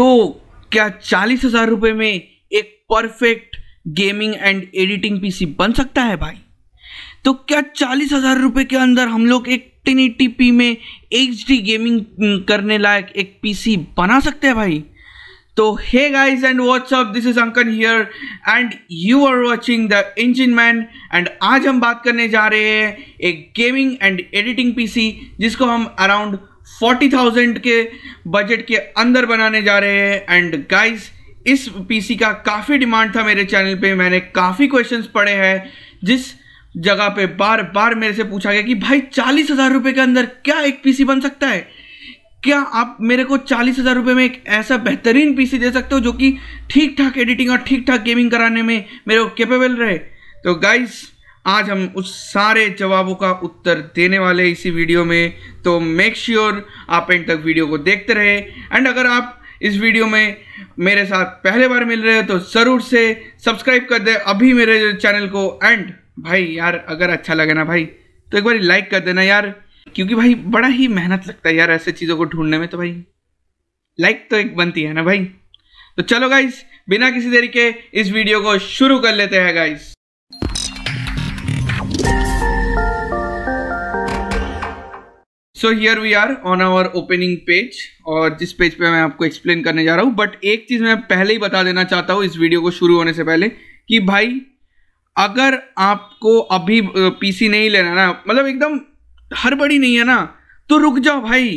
तो क्या चालीस हजार रुपये में एक perfect gaming and editing PC बन सकता है भाई तो क्या चालीस हजार रुपये के अंदर हम लोग एक टेन पी में एच डी गेमिंग करने लायक एक पीसी बना सकते हैं भाई तो hey guys and what's up this is Ankan here and you are watching the engine man and आज हम बात करने जा रहे हैं एक गेमिंग एंड एडिटिंग पीसी जिसको हम अराउंड फोर्टी थाउजेंड के बजट के अंदर बनाने जा रहे हैं एंड गाइस इस पीसी का काफ़ी डिमांड था मेरे चैनल पे मैंने काफ़ी क्वेश्चंस पढ़े हैं जिस जगह पे बार बार मेरे से पूछा गया कि भाई चालीस हज़ार रुपये के अंदर क्या एक पीसी बन सकता है क्या आप मेरे को चालीस हज़ार रुपये में एक ऐसा बेहतरीन पीसी दे सकते हो जो कि ठीक ठाक एडिटिंग और ठीक ठाक गेमिंग कराने में मेरे को कैपेबल रहे तो गाइज़ आज हम उस सारे जवाबों का उत्तर देने वाले इसी वीडियो में तो मेक श्योर sure आप एंड तक वीडियो को देखते रहे एंड अगर आप इस वीडियो में मेरे साथ पहले बार मिल रहे हो तो ज़रूर से सब्सक्राइब कर दे अभी मेरे चैनल को एंड भाई यार अगर अच्छा लगे ना भाई तो एक बार लाइक कर देना यार क्योंकि भाई बड़ा ही मेहनत लगता है यार ऐसे चीज़ों को ढूंढने में तो भाई लाइक तो एक बनती है ना भाई तो चलो गाइस बिना किसी देरी के इस वीडियो को शुरू कर लेते हैं guys so here we are on our opening page और जिस पेज पे मैं आपको एक्सप्लेन करने जा रहा हूँ बट एक चीज़ मैं पहले ही बता देना चाहता हूँ इस वीडियो को शुरू होने से पहले कि भाई अगर आपको अभी पीसी नहीं लेना ना मतलब एकदम हर बड़ी नहीं है ना तो रुक जाओ भाई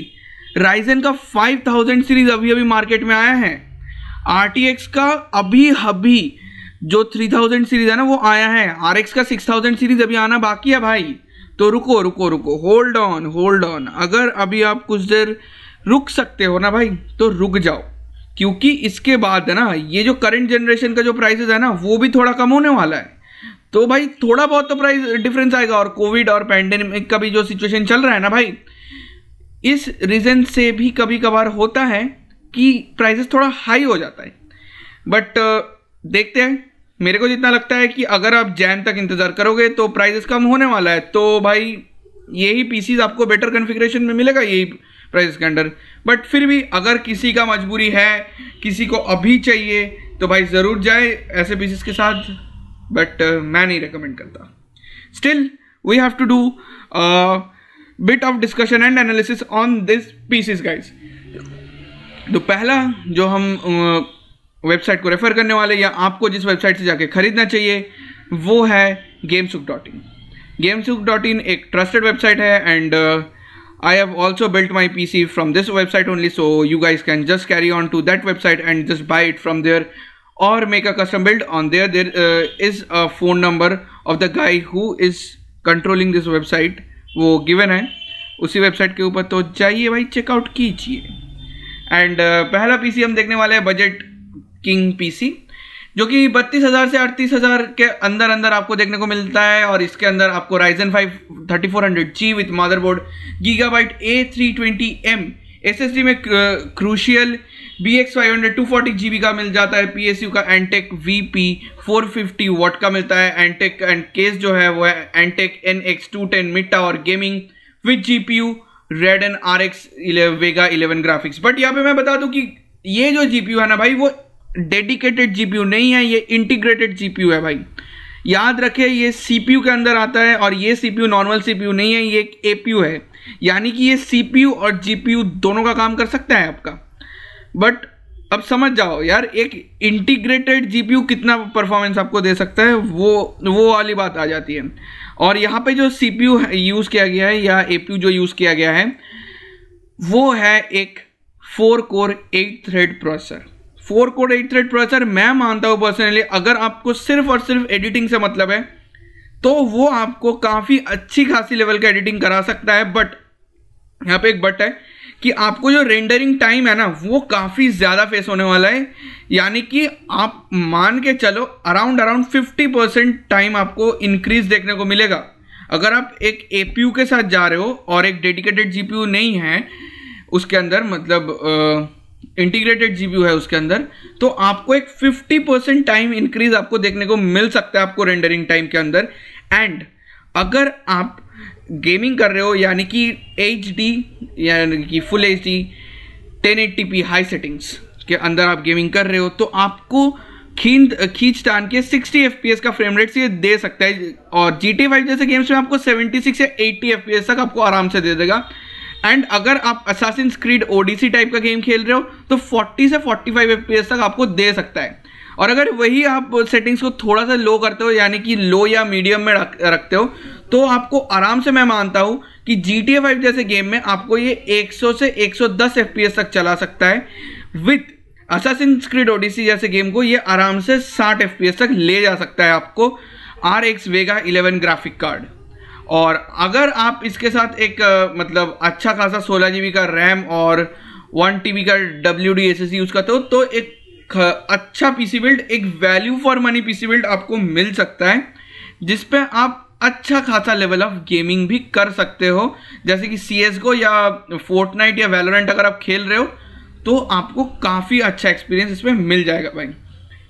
राइजन का 5000 सीरीज अभी अभी मार्केट में आया है आर का अभी अभी जो 3000 सीरीज है ना वो आया है आर का 6000 सीरीज अभी आना बाकी है भाई तो रुको रुको रुको होल्ड ऑन होल्ड ऑन अगर अभी आप कुछ देर रुक सकते हो ना भाई तो रुक जाओ क्योंकि इसके बाद है ना ये जो करंट जनरेशन का जो प्राइसेस है ना वो भी थोड़ा कम होने वाला है तो भाई थोड़ा बहुत तो प्राइस डिफरेंस आएगा और कोविड और पैंडेमिक का भी जो सिचुएशन चल रहा है ना भाई इस रीज़न से भी कभी कभार होता है कि प्राइसेस थोड़ा हाई हो जाता है बट देखते हैं मेरे को जितना लगता है कि अगर आप जैन तक इंतज़ार करोगे तो प्राइजेस कम होने वाला है तो भाई यही पीसीज आपको बेटर कन्फिग्रेशन में मिलेगा यही प्राइजेस के अंडर बट फिर भी अगर किसी का मजबूरी है किसी को अभी चाहिए तो भाई ज़रूर जाए ऐसे पीसीस के साथ बट uh, मैं नहीं रिकमेंड करता still we have to do bit of discussion and analysis on this PCs guys तो पहला जो हम uh, वेबसाइट को रेफर करने वाले या आपको जिस वेबसाइट से जाके खरीदना चाहिए वो है गेम्सुक डॉट इन गेम्सुक डॉट इन एक ट्रस्टेड वेबसाइट है and I have also built my P C from this website only so you guys can just carry on to that website and just buy it from there और make a custom build on there there is a phone number of the guy who is controlling this website वो given है उसी website के ऊपर तो जाइए भाई check out कीजिए एंड uh, पहला पी सी हम देखने वाले हैं बजट किंग पीसी जो कि बत्तीस हज़ार से अड़तीस हज़ार के अंदर अंदर आपको देखने को मिलता है और इसके अंदर आपको Ryzen five thirty four hundred G with motherboard Gigabyte A three twenty M S S D में Crucial B X five hundred two forty G B का मिल जाता है पी एस यू का Antec V P four fifty watt का मिलता है NTech and case जो है वो है Antec N X two ten मिट्टा और gaming with G P U Radeon R X Vega eleven graphics but यहाँ पे मैं बता दूँ कि ये जो जी पी यू है ना भाई वो डेडिकेटेड जीपीयू नहीं है ये इंटीग्रेटेड जीपीयू है भाई याद रखें ये सीपीयू के अंदर आता है और ये सीपीयू नॉर्मल सीपीयू नहीं है ये एक एपीयू है यानी कि ये सीपीयू और जीपीयू दोनों का काम कर सकता है आपका बट अब समझ जाओ यार एक इंटीग्रेटेड जीपीयू कितना परफॉर्मेंस आपको दे सकता है वो वो वाली बात आ जाती है और यहाँ पे जो सीपीयू यूज़ किया गया है या एपीयू जो यूज़ किया गया है वो है एक four core eight thread processor four core eight thread processor मैं मानता हूँ पर्सनली अगर आपको सिर्फ और सिर्फ एडिटिंग से मतलब है तो वो आपको काफ़ी अच्छी खासी लेवल का एडिटिंग करा सकता है बट यहाँ पे एक बट है कि आपको जो रेंडरिंग टाइम है ना वो काफ़ी ज़्यादा फेस होने वाला है यानी कि आप मान के चलो अराउंड अराउंड 50 परसेंट टाइम आपको इंक्रीज देखने को मिलेगा अगर आप एक ए के साथ जा रहे हो और एक डेडिकेटेड जी नहीं है उसके अंदर मतलब आ, इंटीग्रेटेड जीपीयू है उसके अंदर तो आपको एक 50 परसेंट टाइम इंक्रीज आपको देखने को मिल सकता है आपको रेंडरिंग टाइम के अंदर एंड अगर आप गेमिंग कर रहे हो यानी कि एच डी यानी कि full H D ten eighty P high settings के अंदर आप गेमिंग कर रहे हो तो आपको खींच खींच टान के 60 एफ का फ्रेम रेट ये दे सकता है और जी टी फाइव जैसे गेम्स में आपको 76 या 80 एफ तक आपको आराम से दे देगा एंड अगर आप असासिन स्क्रीड ओडीसी टाइप का गेम खेल रहे हो तो 40 से 45 फाइव तक आपको दे सकता है और अगर वही आप सेटिंग्स को थोड़ा सा लो करते हो यानी कि लो या मीडियम में रख, रखते हो तो आपको आराम से मैं मानता हूँ कि जी टी फाइव जैसे गेम में आपको ये 100 से 110 एफ तक चला सकता है विथ असासिन स्क्रीड ओडीसी जैसे गेम को ये आराम से साठ एफ तक ले जा सकता है आपको R X Vega eleven graphic card और अगर आप इसके साथ एक मतलब अच्छा खासा सोलह जी का रैम और वन टी का W D S S use करते हो तो एक अच्छा पीसी बिल्ड एक value for money PC build आपको मिल सकता है जिस पे आप अच्छा खासा लेवल ऑफ गेमिंग भी कर सकते हो जैसे कि सी एस गो या फोर्टनाइट या वेलोरेंट अगर आप खेल रहे हो तो आपको काफ़ी अच्छा एक्सपीरियंस इसमें मिल जाएगा भाई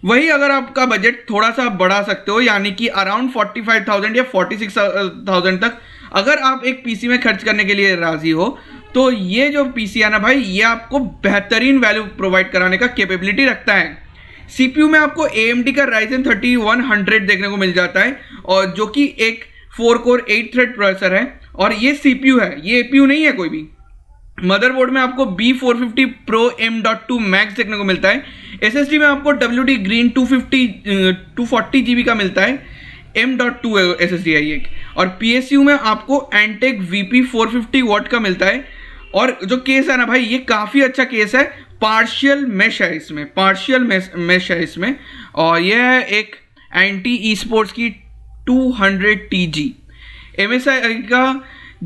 वही अगर आपका बजट थोड़ा सा बढ़ा सकते हो यानी कि अराउंड 45,000 या 46,000 तक अगर आप एक पीसी में खर्च करने के लिए राज़ी हो तो ये जो पीसी है ना भाई ये आपको बेहतरीन वैल्यू प्रोवाइड कराने का कैपेबिलिटी रखता है सीपीयू में आपको ए का राइजन थर्टी देखने को मिल जाता है और जो कि एक four core eight thread processor है और ये सीपीयू है ये एपीयू नहीं है कोई भी मदरबोर्ड में आपको B450 Pro M.2 Max देखने को मिलता है एस में आपको W D green two fifty two forty G B का मिलता है M dot two S S D आई एक और पी एस यू में आपको Antec V P four fifty watt का मिलता है और जो केस है ना भाई ये काफ़ी अच्छा केस है पार्शियल मेश है इसमें पार्शियल मेश है इसमें और यह एक एंटी ई स्पोर्ट्स की 200 hundred T G M S I का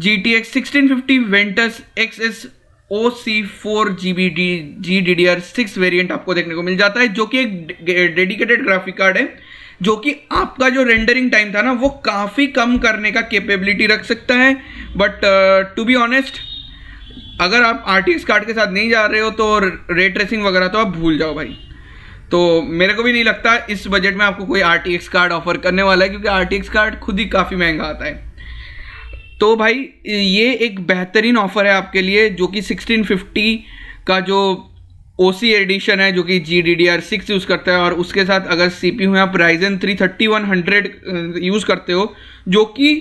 G T X sixteen fifty Ventus X S O C four G B D G D D R six variant आपको देखने को मिल जाता है जो कि एक डेडिकेटेड ग्राफिक कार्ड है जो कि आपका जो रेंडरिंग टाइम था ना वो काफ़ी कम करने का कैपेबिलिटी रख सकता है बट टू बी ऑनेस्ट अगर आप आर कार्ड के साथ नहीं जा रहे हो तो रेट ट्रेसिंग वगैरह तो आप भूल जाओ भाई तो मेरे को भी नहीं लगता इस बजट में आपको कोई आर कार्ड ऑफर करने वाला है क्योंकि आर कार्ड खुद ही काफ़ी महंगा आता है तो भाई ये एक बेहतरीन ऑफ़र है आपके लिए जो कि 1650 का जो ओ सी एडिशन है जो कि G D D R six use करता है और उसके साथ अगर सी पी यू आप Ryzen three thirty one hundred use करते हो जो कि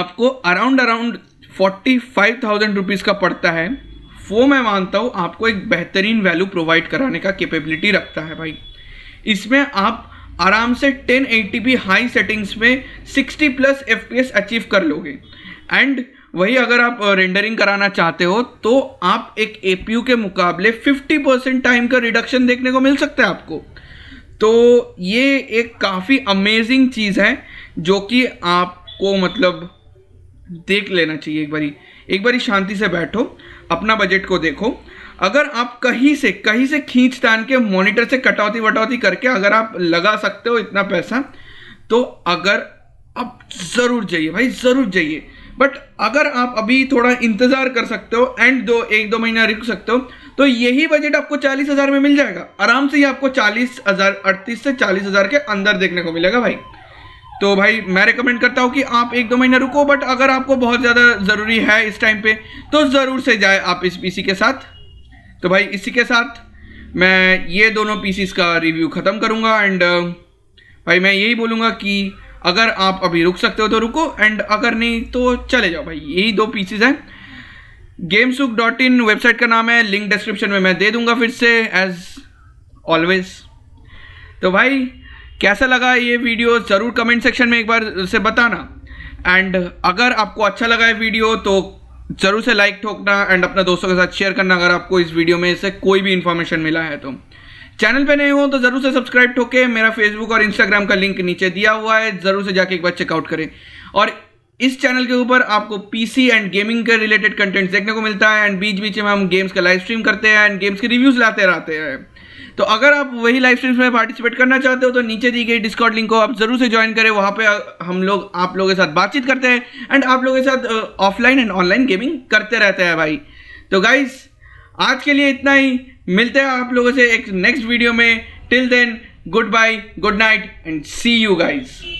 आपको around around forty five thousand rupees का पड़ता है वो मैं मानता हूँ आपको एक बेहतरीन वैल्यू प्रोवाइड कराने का कैपेबिलिटी रखता है भाई इसमें आप आराम से 1080p हाई सेटिंग्स में 60 प्लस एफ अचीव कर लोगे एंड वही अगर आप रेंडरिंग uh, कराना चाहते हो तो आप एक ए के मुकाबले 50 परसेंट टाइम का रिडक्शन देखने को मिल सकता है आपको तो ये एक काफ़ी अमेजिंग चीज़ है जो कि आपको मतलब देख लेना चाहिए एक बारी एक बारी शांति से बैठो अपना बजट को देखो अगर आप कहीं से कहीं से खींच तान के मॉनिटर से कटौती वटौती करके अगर आप लगा सकते हो इतना पैसा तो अगर आप ज़रूर जाइए भाई ज़रूर जाइए बट अगर आप अभी थोड़ा इंतज़ार कर सकते हो एंड दो एक दो महीना रुक सकते हो तो यही बजट आपको चालीस हज़ार में मिल जाएगा आराम से ही आपको चालीस हज़ार अड़तीस से चालीस हज़ार के अंदर देखने को मिलेगा भाई तो भाई मैं रिकमेंड करता हूँ कि आप एक दो महीना रुको बट अगर आपको बहुत ज़्यादा ज़रूरी है इस टाइम पे तो ज़रूर से जाए आप इस पीसी के साथ तो भाई इसी के साथ मैं ये दोनों पीसीस का रिव्यू ख़त्म करूँगा एंड uh, भाई मैं यही बोलूँगा कि अगर आप अभी रुक सकते हो तो रुको एंड अगर नहीं तो चले जाओ भाई यही दो पीसीज हैं गेमसुक डॉट इन वेबसाइट का नाम है लिंक डिस्क्रिप्शन में मैं दे दूंगा फिर से एज ऑलवेज तो भाई कैसा लगा ये वीडियो ज़रूर कमेंट सेक्शन में एक बार से बताना एंड अगर आपको अच्छा लगा है वीडियो तो जरूर से लाइक ठोकना एंड अपने दोस्तों के साथ शेयर करना अगर आपको इस वीडियो में से कोई भी इन्फॉर्मेशन मिला है तो चैनल पे नए हो तो जरूर से सब्सक्राइब ठोके मेरा फेसबुक और इंस्टाग्राम का लिंक नीचे दिया हुआ है जरूर से जाके एक बार चेकआउट करें और इस चैनल के ऊपर आपको पीसी एंड गेमिंग के रिलेटेड कंटेंट देखने को मिलता है एंड बीच बीच में हम गेम्स का लाइव स्ट्रीम करते हैं एंड गेम्स के रिव्यूज लाते रहते हैं तो अगर आप वही लाइव स्ट्रीम्स में पार्टिसिपेट करना चाहते हो तो नीचे दी गई डिस्कॉर्ड लिंक को आप जरूर से ज्वाइन करें वहाँ पे हम लोग आप लोगों के साथ बातचीत करते हैं एंड आप लोगों के साथ ऑफलाइन एंड ऑनलाइन गेमिंग करते रहते हैं भाई तो गाइज आज के लिए इतना ही मिलते हैं आप लोगों से एक नेक्स्ट वीडियो में till then good bye good night and see you guys